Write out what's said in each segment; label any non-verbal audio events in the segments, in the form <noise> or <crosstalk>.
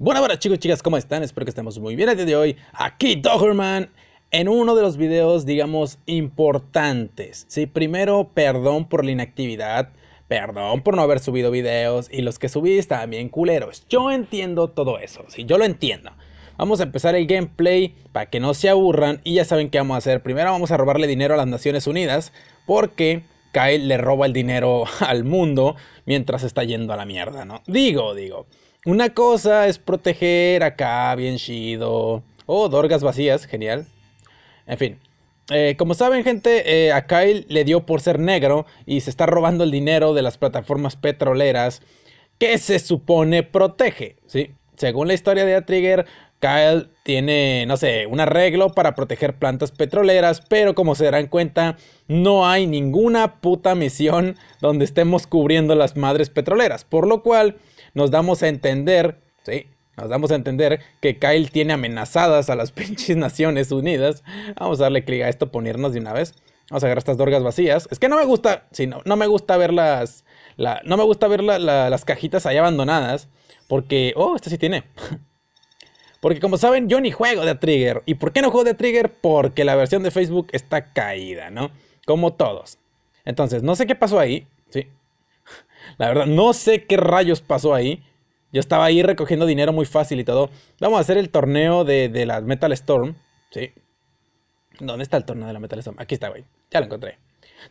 Bueno, buenas chicos y chicas, ¿cómo están? Espero que estemos muy bien el día de hoy. Aquí Dogerman, en uno de los videos, digamos, importantes. Sí, primero, perdón por la inactividad, perdón por no haber subido videos y los que subí estaban bien culeros. Yo entiendo todo eso, sí, yo lo entiendo. Vamos a empezar el gameplay para que no se aburran y ya saben qué vamos a hacer. Primero vamos a robarle dinero a las Naciones Unidas porque Kyle le roba el dinero <laughs> al mundo mientras está yendo a la mierda, ¿no? Digo, digo. Una cosa es proteger acá, bien chido. Oh, dorgas vacías, genial. En fin. Eh, como saben, gente, eh, a Kyle le dio por ser negro y se está robando el dinero de las plataformas petroleras que se supone protege, ¿sí? Según la historia de Trigger, Kyle tiene, no sé, un arreglo para proteger plantas petroleras, pero como se darán cuenta, no hay ninguna puta misión donde estemos cubriendo las madres petroleras, por lo cual nos damos a entender, sí, nos damos a entender que Kyle tiene amenazadas a las <laughs> pinches Naciones Unidas. Vamos a darle clic a esto, ponernos de una vez. Vamos a agarrar estas dorgas vacías. Es que no me gusta, si no, no me gusta ver las, no me gusta ver las cajitas ahí abandonadas. Porque, oh, esta sí tiene. <laughs> Porque como saben, yo ni juego de Trigger. ¿Y por qué no juego de Trigger? Porque la versión de Facebook está caída, ¿no? Como todos. Entonces, no sé qué pasó ahí. Sí, la verdad, no sé qué rayos pasó ahí. Yo estaba ahí recogiendo dinero muy fácil y todo. Vamos a hacer el torneo de, la Metal Storm. Sí. ¿Dónde está el torneo de la Metal Storm? Aquí está, güey. Ya lo encontré.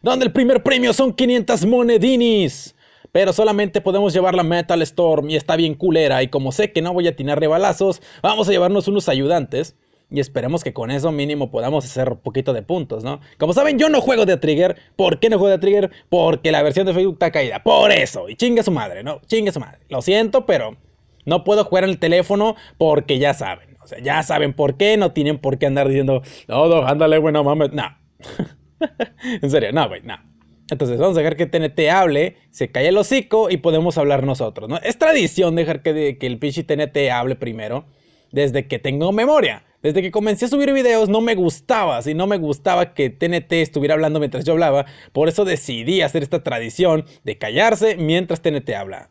Donde el primer premio son 500 monedinis. Pero solamente podemos llevar la Metal Storm y está bien culera. Y como sé que no voy a atinarle rebalazos, vamos a llevarnos unos ayudantes. Y esperemos que con eso mínimo podamos hacer un poquito de puntos, ¿no? Como saben, yo no juego de Trigger. ¿Por qué no juego de Trigger? Porque la versión de Facebook está caída. Por eso. Y chingue su madre, ¿no? Chingue su madre. Lo siento, pero no puedo jugar en el teléfono porque ya saben. O sea, ya saben por qué. No tienen por qué andar diciendo, no, no ándale, güey, no mames. No. <laughs> en serio, no, güey, no. Entonces vamos a dejar que TNT hable, se cae el hocico y podemos hablar nosotros, ¿no? Es tradición dejar que, que el pinche TNT hable primero desde que tengo memoria. Desde que comencé a subir videos no me gustaba, si no me gustaba que TNT estuviera hablando mientras yo hablaba, por eso decidí hacer esta tradición de callarse mientras TNT habla.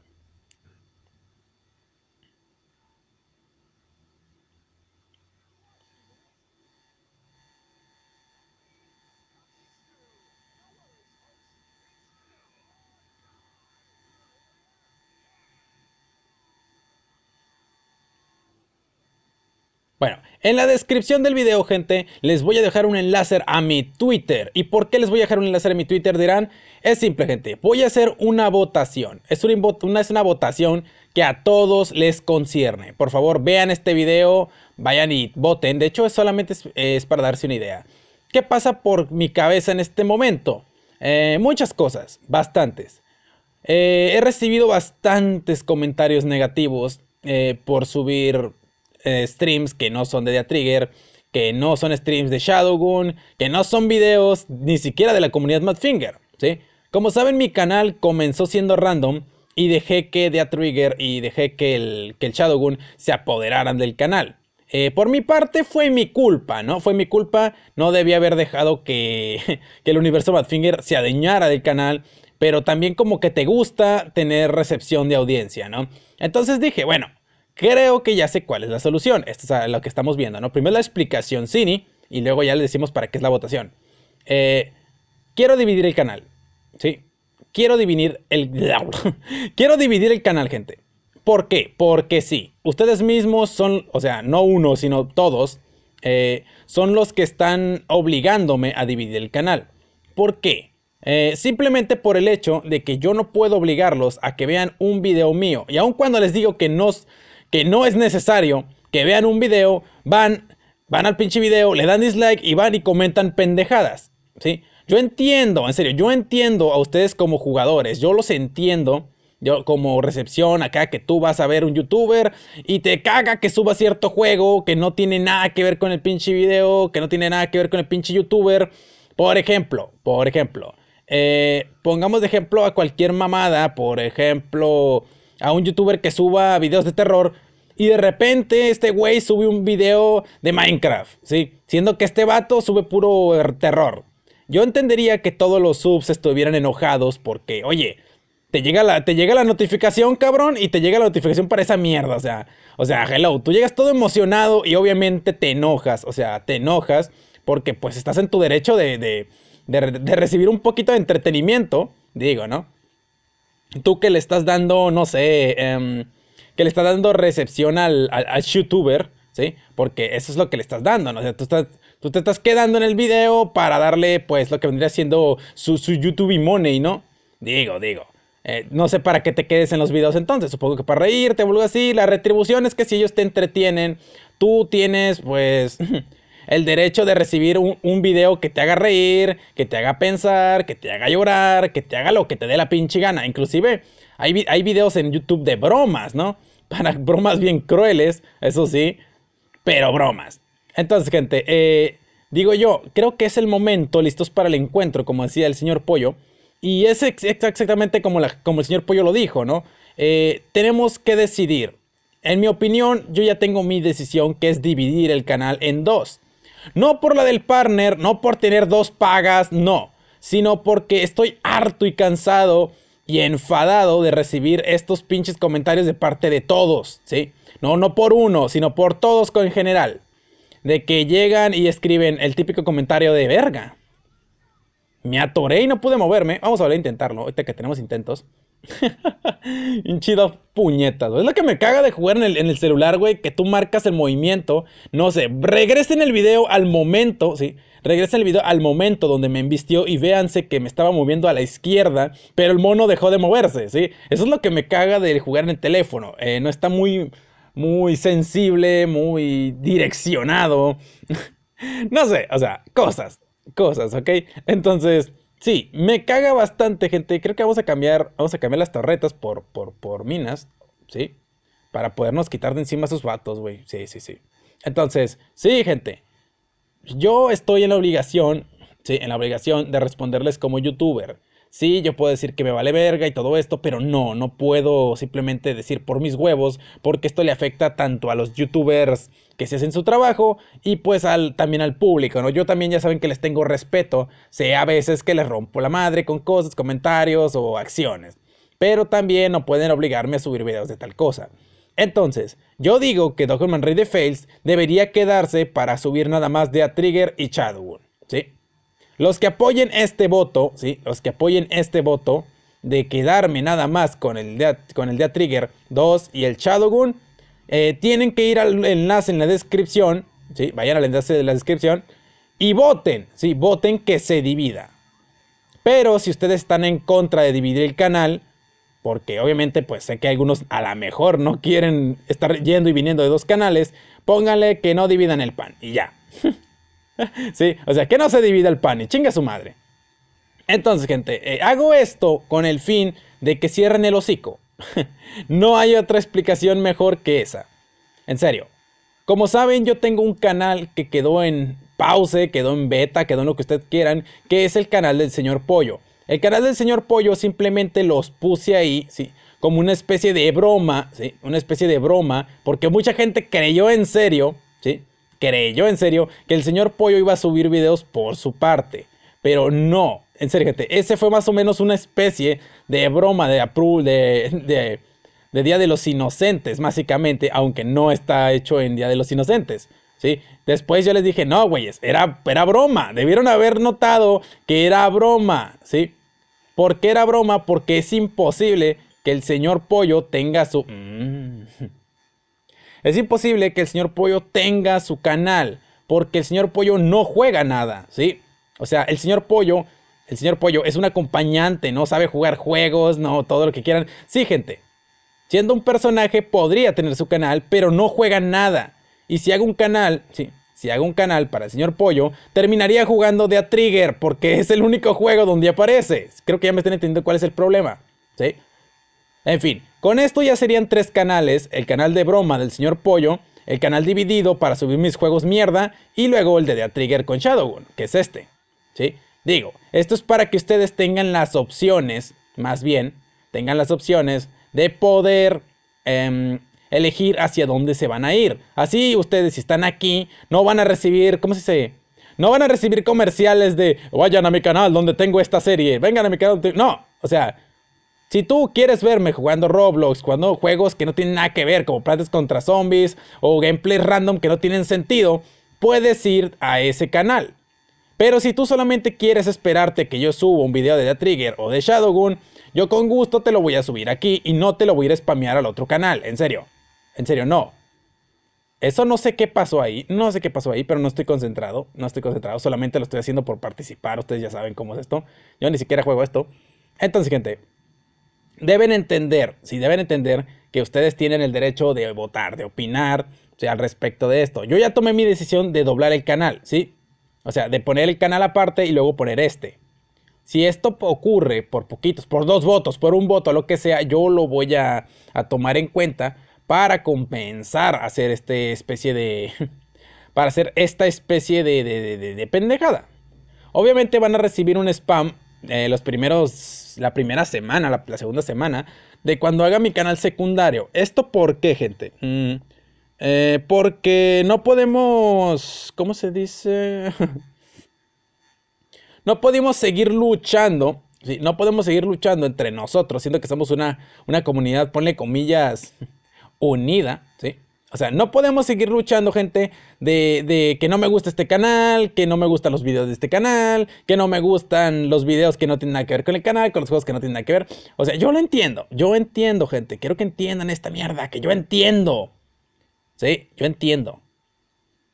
En la descripción del video, gente, les voy a dejar un enlace a mi Twitter. ¿Y por qué les voy a dejar un enlace a mi Twitter? Dirán, es simple, gente. Voy a hacer una votación. Es una, votación que a todos les concierne. Por favor, vean este video, vayan y voten. De hecho, solamente es, para darse una idea. ¿Qué pasa por mi cabeza en este momento? Eh, muchas cosas, bastantes. Eh, he recibido bastantes comentarios negativos eh, por subir eh, streams que no son de Dea Trigger, que no son streams de Shadowgun, que no son videos ni siquiera de la comunidad Madfinger, ¿sí? Como saben, mi canal comenzó siendo random y dejé que Deatrigger Trigger y dejé que el, que el Shadowgun se apoderaran del canal. Eh, por mi parte fue mi culpa, ¿no? Fue mi culpa, no debía haber dejado <laughs> que, el universo Madfinger se adeñara del canal, pero también como que te gusta tener recepción de audiencia, ¿no? Entonces dije, bueno, Creo que ya sé cuál es la solución. Esto es lo que estamos viendo, ¿no? Primero la explicación Cini y luego ya le decimos para qué es la votación. Eh, quiero dividir el canal, ¿sí? Quiero dividir el... <laughs> quiero dividir el canal, gente. ¿Por qué? Porque sí. Ustedes mismos son, o sea, no uno, sino todos, eh, son los que están obligándome a dividir el canal. ¿Por qué? Eh, simplemente por el hecho de que yo no puedo obligarlos a que vean un video mío. Y aun cuando les digo que no, que no es necesario que vean un video, van, van al pinche video, le dan dislike y van y comentan pendejadas, ¿sí? Yo entiendo, en serio, yo entiendo a ustedes como jugadores, yo los entiendo. Yo como recepción acá que tú vas a ver un youtuber y te caga que suba cierto juego que no tiene nada que ver con el pinche video, que no tiene nada que ver con el pinche youtuber. Por ejemplo, por ejemplo, eh, pongamos de ejemplo a cualquier mamada, por ejemplo, a un youtuber que suba videos de terror. Y de repente este güey sube un video de Minecraft, ¿sí? Siendo que este vato sube puro er, terror. Yo entendería que todos los subs estuvieran enojados porque, oye, te llega la, te llega la notificación, cabrón, y te llega la notificación para esa mierda, o sea, o sea, hello, tú llegas todo emocionado y obviamente te enojas, o sea, te enojas porque pues estás en tu derecho de, de recibir un poquito de entretenimiento, digo, ¿no? tú que le estás dando, no sé, em, que le estás dando recepción al, youtuber, ¿sí? Porque eso es lo que le estás dando, ¿no? O sea, tú, estás, tú te estás quedando en el video para darle, pues, lo que vendría siendo su, su YouTube money, ¿no? Digo, digo. Eh, no sé para qué te quedes en los videos entonces. Supongo que para reírte o algo así. La retribución es que si ellos te entretienen, tú tienes, pues, <laughs> el derecho de recibir un, video que te haga reír, que te haga pensar, que te haga llorar, que te haga lo que te dé la pinche gana. Inclusive hay, videos en YouTube de bromas, ¿no? <laughs> Para bromas bien crueles, eso sí, pero bromas. Entonces, gente, eh, digo yo, creo que es el momento, listos para el encuentro, como decía el señor Pollo. Y es exactamente como, la, como el señor Pollo lo dijo, ¿no? Eh, tenemos que decidir. En mi opinión, yo ya tengo mi decisión, que es dividir el canal en dos. No por la del partner, no por tener dos pagas, no, sino porque estoy harto y cansado y enfadado de recibir estos pinches comentarios de parte de todos, ¿sí? No, no por uno, sino por todos en general. De que llegan y escriben el típico comentario de verga. Me atoré y no pude moverme. Vamos a volver a intentarlo, ahorita que tenemos intentos. Un <laughs> puñetas, puñetazo. Es lo que me caga de jugar en el, celular, güey, que tú marcas el movimiento. No sé, regresen el video al momento, ¿sí? Regresen el video al momento donde me embistió y véanse que me estaba moviendo a la izquierda, pero el mono dejó de moverse, ¿sí? Eso es lo que me caga de jugar en el teléfono. Eh, no está muy, muy sensible, muy direccionado. <laughs> no sé, o sea, cosas, cosas, ¿ok? Entonces... Sí, me caga bastante, gente. Creo que vamos a cambiar, vamos a cambiar las torretas por, por, por minas, ¿sí? Para podernos quitar de encima a sus vatos, güey. Sí, sí, sí. Entonces, sí, gente. Yo estoy en la obligación, sí, en la obligación de responderles como youtuber. Sí, yo puedo decir que me vale verga y todo esto, pero no, no puedo simplemente decir por mis huevos, porque esto le afecta tanto a los youtubers que se hacen su trabajo y pues al, también al público, ¿no? Yo también ya saben que les tengo respeto, sé a veces que les rompo la madre con cosas, comentarios o acciones, pero también no pueden obligarme a subir videos de tal cosa. Entonces, yo digo que Rey de Fails debería quedarse para subir nada más de A Trigger y Chadwood, ¿sí? Los que apoyen este voto, ¿sí? Los que apoyen este voto de quedarme nada más con el con el Trigger 2 y el Shadowgun, eh, tienen que ir al enlace en la descripción, ¿sí? Vayan al enlace de la descripción y voten, ¿sí? Voten que se divida. Pero si ustedes están en contra de dividir el canal, porque obviamente pues sé que algunos a lo mejor no quieren estar yendo y viniendo de dos canales, pónganle que no dividan el pan y ya. <laughs> <laughs> sí, o sea, que no se divida el pan y chinga su madre. Entonces, gente, eh, hago esto con el fin de que cierren el hocico. <laughs> no hay otra explicación mejor que esa. En serio. Como saben, yo tengo un canal que quedó en pause, quedó en beta, quedó en lo que ustedes quieran, que es el canal del señor Pollo. El canal del señor Pollo simplemente los puse ahí, sí, como una especie de broma, sí, una especie de broma, porque mucha gente creyó en serio, sí, yo, en serio que el señor Pollo iba a subir videos por su parte. Pero no, en serio, gente, ese fue más o menos una especie de broma de April, de, Día de los Inocentes, básicamente, aunque no está hecho en Día de los Inocentes. ¿Sí? Después yo les dije, no, güeyes, era, broma. Debieron haber notado que era broma, ¿sí? ¿Por qué era broma? Porque es imposible que el señor Pollo tenga su... Mm. Es imposible que el señor Pollo tenga su canal, porque el señor Pollo no juega nada, ¿sí? O sea, el señor Pollo, el señor Pollo es un acompañante, no sabe jugar juegos, no, todo lo que quieran. Sí, gente, siendo un personaje podría tener su canal, pero no juega nada. Y si hago un canal, sí, si hago un canal para el señor Pollo, terminaría jugando de a Trigger porque es el único juego donde aparece. Creo que ya me están entendiendo cuál es el problema. ¿Sí? En fin, con esto ya serían tres canales, el canal de broma del señor Pollo, el canal dividido para subir mis juegos mierda y luego el de The Trigger con Shadowgun, que es este. ¿Sí? Digo, esto es para que ustedes tengan las opciones, más bien, tengan las opciones de poder em, elegir hacia dónde se van a ir. Así ustedes si están aquí no van a recibir, ¿cómo se dice? No van a recibir comerciales de vayan a mi canal donde tengo esta serie, vengan a mi canal. No, o sea, si tú quieres verme jugando Roblox, jugando juegos que no tienen nada que ver, como Plantas contra Zombies o gameplay random que no tienen sentido, puedes ir a ese canal. Pero si tú solamente quieres esperarte que yo suba un video de The Trigger o de Shadowgun, yo con gusto te lo voy a subir aquí y no te lo voy a ir a spamear al otro canal, en serio. En serio, no. Eso no sé qué pasó ahí, no sé qué pasó ahí, pero no estoy concentrado, no estoy concentrado, solamente lo estoy haciendo por participar, ustedes ya saben cómo es esto. Yo ni siquiera juego esto. Entonces, gente, deben entender, si sí, deben entender que ustedes tienen el derecho de votar, de opinar o sea, al respecto de esto. Yo ya tomé mi decisión de doblar el canal, ¿sí? O sea, de poner el canal aparte y luego poner este. Si esto ocurre por poquitos, por dos votos, por un voto, lo que sea, yo lo voy a, a tomar en cuenta para compensar hacer esta especie de... <laughs> para hacer esta especie de, de, de pendejada. Obviamente van a recibir un spam eh, los primeros, la primera semana, la, segunda semana, de cuando haga mi canal secundario. ¿Esto por qué, gente? Mm, eh, porque no podemos, ¿cómo se dice? <laughs> no podemos seguir luchando. Sí, no podemos seguir luchando entre nosotros, siendo que somos una, una comunidad, ponle comillas, <laughs> unida, ¿sí? O sea, no podemos seguir luchando, gente, de, que no me gusta este canal, que no me gustan los videos de este canal, que no me gustan los videos que no tienen nada que ver con el canal, con los juegos que no tienen nada que ver. O sea, yo lo entiendo, yo entiendo, gente. Quiero que entiendan esta mierda, que yo entiendo. Sí, yo entiendo.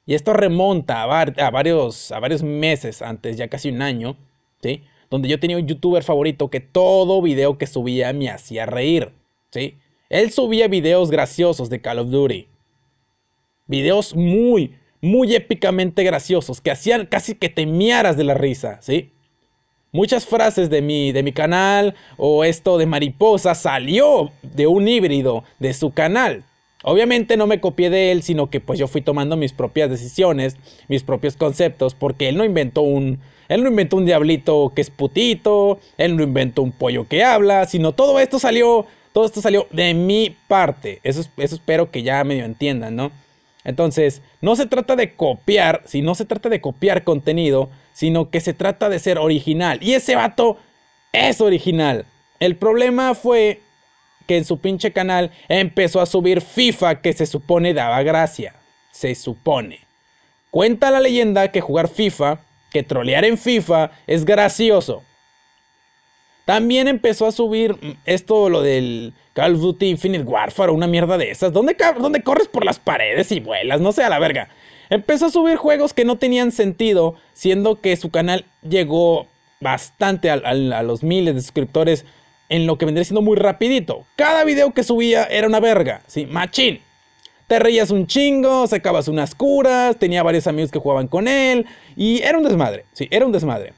Y esto remonta a, a varios, a varios meses antes, ya casi un año, ¿sí? Donde yo tenía un youtuber favorito que todo video que subía me hacía reír, ¿sí? Él subía videos graciosos de Call of Duty videos muy, muy épicamente graciosos que hacían casi que te miaras de la risa, ¿sí? Muchas frases de mi, de mi canal o esto de mariposa salió de un híbrido de su canal. Obviamente no me copié de él, sino que pues yo fui tomando mis propias decisiones, mis propios conceptos, porque él no inventó un, él no inventó un diablito que es putito, él no inventó un pollo que habla, sino todo esto salió, todo esto salió de mi parte. Eso, eso espero que ya medio entiendan, ¿no? Entonces, no se trata de copiar, si no se trata de copiar contenido, sino que se trata de ser original. Y ese vato es original. El problema fue que en su pinche canal empezó a subir FIFA que se supone daba gracia. Se supone. Cuenta la leyenda que jugar FIFA, que trolear en FIFA, es gracioso. También empezó a subir esto, lo del Call of Duty Infinite Warfare, una mierda de esas. ¿Dónde, ¿Dónde, corres por las paredes y vuelas? No sé, a la verga. Empezó a subir juegos que no tenían sentido, siendo que su canal llegó bastante a, los miles de suscriptores en lo que vendría siendo muy rapidito. Cada video que subía era una verga, sí, machín. Te reías un chingo, sacabas unas curas, tenía varios amigos que jugaban con él y era un desmadre, sí, era un desmadre.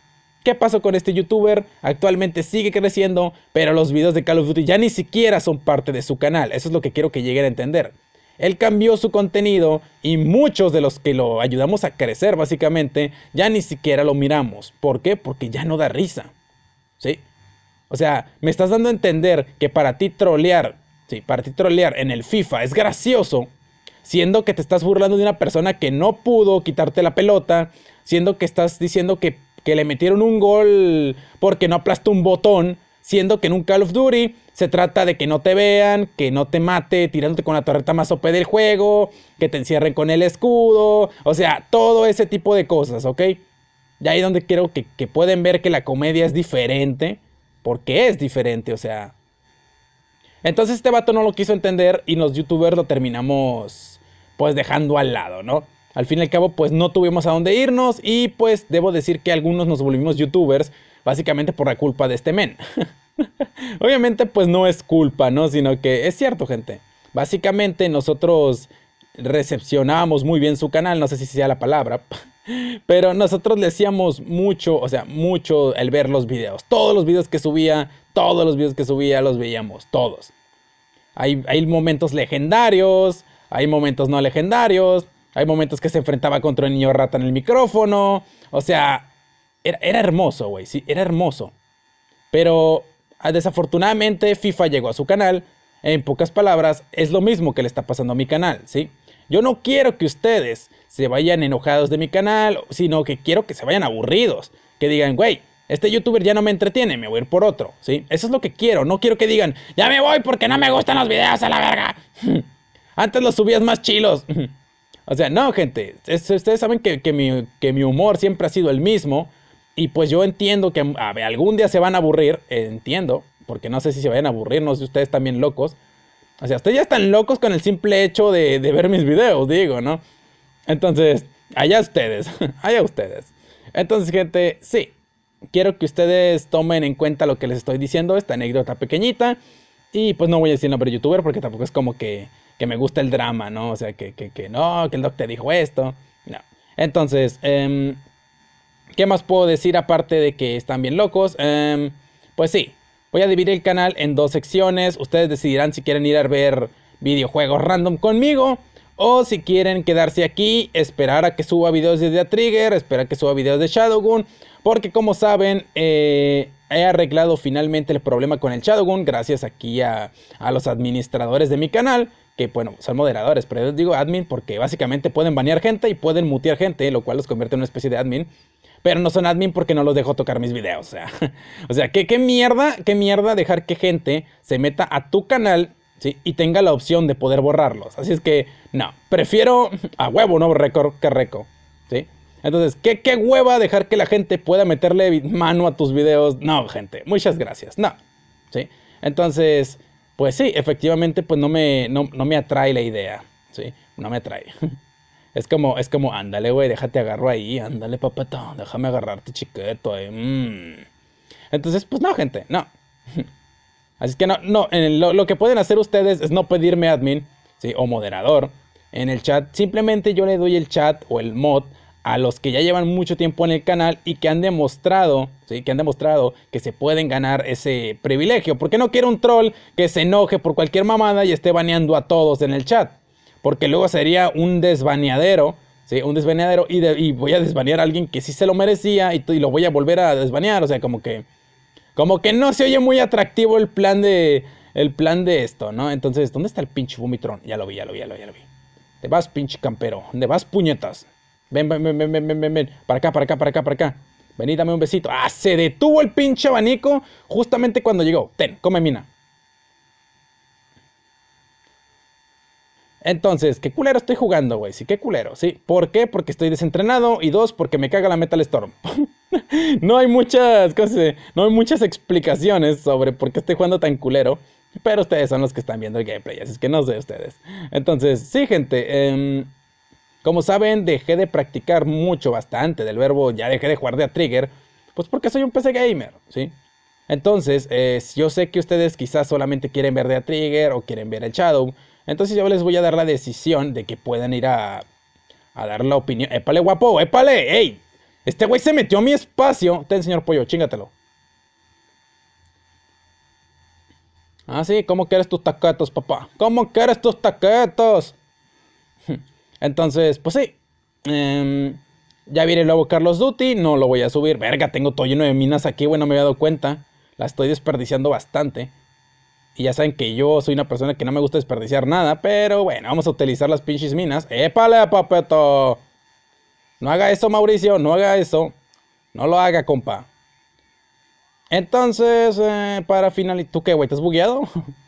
¿Qué pasó con este youtuber? Actualmente sigue creciendo, pero los videos de Call of Duty ya ni siquiera son parte de su canal. Eso es lo que quiero que lleguen a entender. Él cambió su contenido y muchos de los que lo ayudamos a crecer básicamente ya ni siquiera lo miramos. ¿Por qué? Porque ya no da risa. ¿Sí? O sea, me estás dando a entender que para ti trolear, sí, para ti trolear en el FIFA es gracioso, siendo que te estás burlando de una persona que no pudo quitarte la pelota, siendo que estás diciendo que que le metieron un gol porque no aplastó un botón, siendo que en un Call of Duty se trata de que no te vean, que no te mate tirándote con la torreta más OP del juego, que te encierren con el escudo, o sea, todo ese tipo de cosas, ¿ok? Y ahí donde quiero que, que pueden ver que la comedia es diferente, porque es diferente, o sea. Entonces este vato no lo quiso entender y los youtubers lo terminamos pues dejando al lado, ¿no? Al fin y al cabo, pues no tuvimos a dónde irnos y pues debo decir que algunos nos volvimos youtubers, básicamente por la culpa de este men. <laughs> Obviamente pues no es culpa, ¿no? Sino que es cierto, gente. Básicamente nosotros recepcionábamos muy bien su canal, no sé si sea la palabra, <laughs> pero nosotros le hacíamos mucho, o sea, mucho el ver los videos. Todos los videos que subía, todos los videos que subía los veíamos, todos. hay momentos legendarios, hay momentos no legendarios, hay momentos que se enfrentaba contra el niño rata en el micrófono. O sea, era, hermoso, güey. Sí, era hermoso. Pero ah, desafortunadamente FIFA llegó a su canal. En pocas palabras, es lo mismo que le está pasando a mi canal, ¿sí? Yo no quiero que ustedes se vayan enojados de mi canal, sino que quiero que se vayan aburridos. Que digan, güey, este youtuber ya no me entretiene, me voy a ir por otro, ¿sí? Eso es lo que quiero, no quiero que digan, ya me voy porque no me gustan los videos a la verga. <laughs> Antes los subías más chilos. <laughs> O sea, no, gente, ustedes saben que, mi, humor siempre ha sido el mismo. Y pues yo entiendo que algún día se van a aburrir, entiendo, porque no sé si se vayan a aburrir, no sé si ustedes también locos. O sea, ustedes ya están locos con el simple hecho de, ver mis videos, digo, ¿no? Entonces, allá ustedes, <laughs> allá ustedes. Entonces, gente, sí, quiero que ustedes tomen en cuenta lo que les estoy diciendo, esta anécdota pequeñita. Y pues no voy a decir nombre de youtuber porque tampoco es como que que me gusta el drama, ¿no? O sea, que, que, que no, que el te dijo esto. No. Entonces, em, ¿qué más puedo decir aparte de que están bien locos? Em, pues sí, voy a dividir el canal en dos secciones. Ustedes decidirán si quieren ir a ver videojuegos random conmigo. O si quieren quedarse aquí, esperar a que suba videos de The Trigger, esperar a que suba videos de Shadowgun. Porque como saben, eh, he arreglado finalmente el problema con el Shadowgun gracias aquí a, a los administradores de mi canal que bueno, son moderadores, pero yo digo admin porque básicamente pueden banear gente y pueden mutear gente, lo cual los convierte en una especie de admin. Pero no son admin porque no los dejo tocar mis videos. O sea, <laughs> o sea ¿qué, mierda, qué mierda dejar que gente se meta a tu canal y tenga la opción de poder borrarlos. Así es que, no, prefiero a huevo no récord que reco. ¿sí? Entonces, ¿qué, ¿qué hueva dejar que la gente pueda meterle mano a tus videos? No, gente, muchas gracias. No. ¿sí? Entonces, pues sí, efectivamente, pues no me, me atrae la idea, ¿sí? No me atrae. <laughs> Es como, es como, ándale, güey, déjate agarro ahí, ándale, papata, déjame agarrarte chiqueto ahí. Eh, mm". Entonces, pues no, gente, no. <laughs> Así que no, no, lo, lo, que pueden hacer ustedes es no pedirme admin, ¿sí? O moderador en el chat. Simplemente yo le doy el chat o el mod a los que ya llevan mucho tiempo en el canal y que han demostrado, ¿sí? que han demostrado que se pueden ganar ese privilegio. Porque no quiero un troll que se enoje por cualquier mamada y esté baneando a todos en el chat. Porque luego sería un desbaneadero, ¿sí? un desbaneadero y, voy a desbanear a alguien que sí se lo merecía y, y, lo voy a volver a desbanear. O sea, como que, como que no se oye muy atractivo el plan de, el plan de esto, ¿no? Entonces, ¿dónde está el pinche Bumitron? Ya lo vi, ya lo vi, ya lo vi, ya Te vas, pinche campero. Te vas, puñetas? Ven, ven, ven, ven, ven, ven, ven. Para acá, para acá, para acá, para acá. Vení, dame un besito. Ah, se detuvo el pinche abanico justamente cuando llegó. Ten, come mina. Entonces, qué culero estoy jugando, güey. Sí, qué culero, sí. ¿Por qué? Porque estoy desentrenado. Y dos, porque me caga la Metal Storm. <laughs> no hay muchas cosas, no hay muchas explicaciones sobre por qué estoy jugando tan culero. Pero ustedes son los que están viendo el gameplay, así es que no sé ustedes. Entonces, sí, gente. Eh, como saben, dejé de practicar mucho, bastante del verbo, ya dejé de jugar de a Trigger, pues porque soy un PC gamer, ¿sí? Entonces, eh, yo sé que ustedes quizás solamente quieren ver de a Trigger o quieren ver el Shadow, entonces yo les voy a dar la decisión de que puedan ir a, a dar la opinión. ¡Épale, guapo! ¡Épale! ¡Ey! Este güey se metió a mi espacio. Ten, señor pollo, chingatelo. Ah, sí, ¿cómo quieres tus taquetos, papá? ¿Cómo quieres tus taquetos? Entonces, pues sí. Em, ya viene luego Carlos Duty, no lo voy a subir. Verga, tengo todo lleno de minas aquí, bueno, no me había dado cuenta. La estoy desperdiciando bastante. Y ya saben que yo soy una persona que no me gusta desperdiciar nada, pero bueno, vamos a utilizar las pinches minas. ¡Épale, papeto! No haga eso, Mauricio, no haga eso. No lo haga, compa. Entonces, eh, para finalizar... ¿Tú qué, güey? ¿Estás bugueado? <laughs>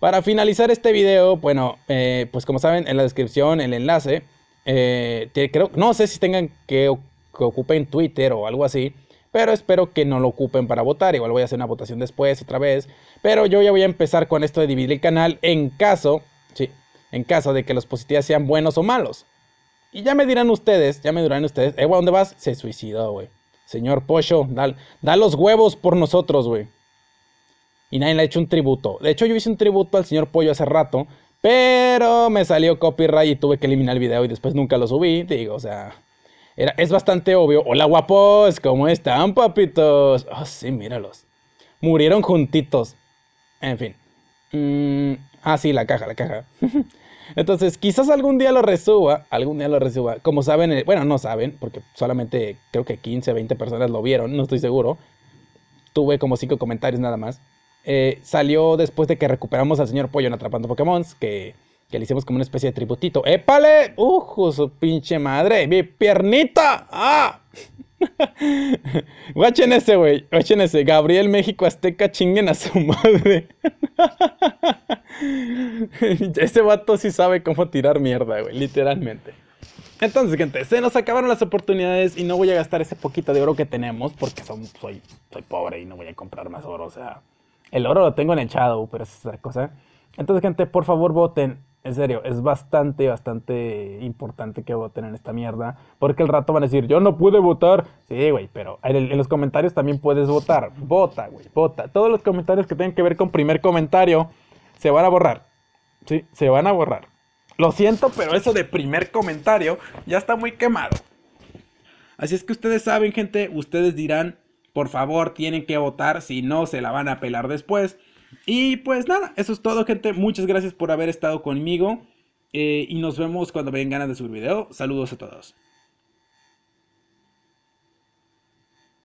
Para finalizar este video, bueno, eh, pues como saben, en la descripción el enlace, eh, creo, no sé si tengan que, ocupen Twitter o algo así, pero espero que no lo ocupen para votar, igual voy a hacer una votación después otra vez, pero yo ya voy a empezar con esto de dividir el canal en caso, sí, en caso de que los positivos sean buenos o malos. Y ya me dirán ustedes, ya me dirán ustedes, eh, ¿a dónde vas? Se suicidó, güey. Señor Pocho, da, da los huevos por nosotros, güey y nadie le ha hecho un tributo. De hecho, yo hice un tributo al señor Pollo hace rato, pero me salió copyright y tuve que eliminar el video y después nunca lo subí. Digo, o sea, era, es bastante obvio. Hola guapos, ¿cómo están, papitos? Oh, sí, míralos. Murieron juntitos. En fin. Mm, ah, sí, la caja, la caja. <laughs> Entonces, quizás algún día lo resuba, algún día lo resuba. Como saben, eh, bueno, no saben, porque solamente creo que 15, 20 personas lo vieron, no estoy seguro. Tuve como 5 comentarios nada más. Eh, salió después de que recuperamos al señor Pollo en Atrapando Pokémon, que, que, le hicimos como una especie de tributito. ¡Épale! ¡Ujo, ¡Uh, su pinche madre! ¡Mi piernita! ¡Ah! <laughs> Guachen ese, güey. Guachen ese. Gabriel México Azteca, chinguen a su madre. <laughs> ese vato sí sabe cómo tirar mierda, güey. Literalmente. Entonces, gente, se nos acabaron las oportunidades y no voy a gastar ese poquito de oro que tenemos porque soy, soy pobre y no voy a comprar más oro. O sea, el oro lo tengo en el Shadow, pero es esa cosa. Entonces, gente, por favor voten. En serio, es bastante, bastante importante que voten en esta mierda. Porque el rato van a decir, yo no pude votar. Sí, güey, pero en, en, los comentarios también puedes votar. Vota, güey, vota. Todos los comentarios que tengan que ver con primer comentario se van a borrar. Sí, se van a borrar. Lo siento, pero eso de primer comentario ya está muy quemado. Así es que ustedes saben, gente, ustedes dirán por favor, tienen que votar, si no, se la van a pelar después. Y pues nada, eso es todo, gente. Muchas gracias por haber estado conmigo. Eh, y nos vemos cuando vengan ganas de subir video. Saludos a todos.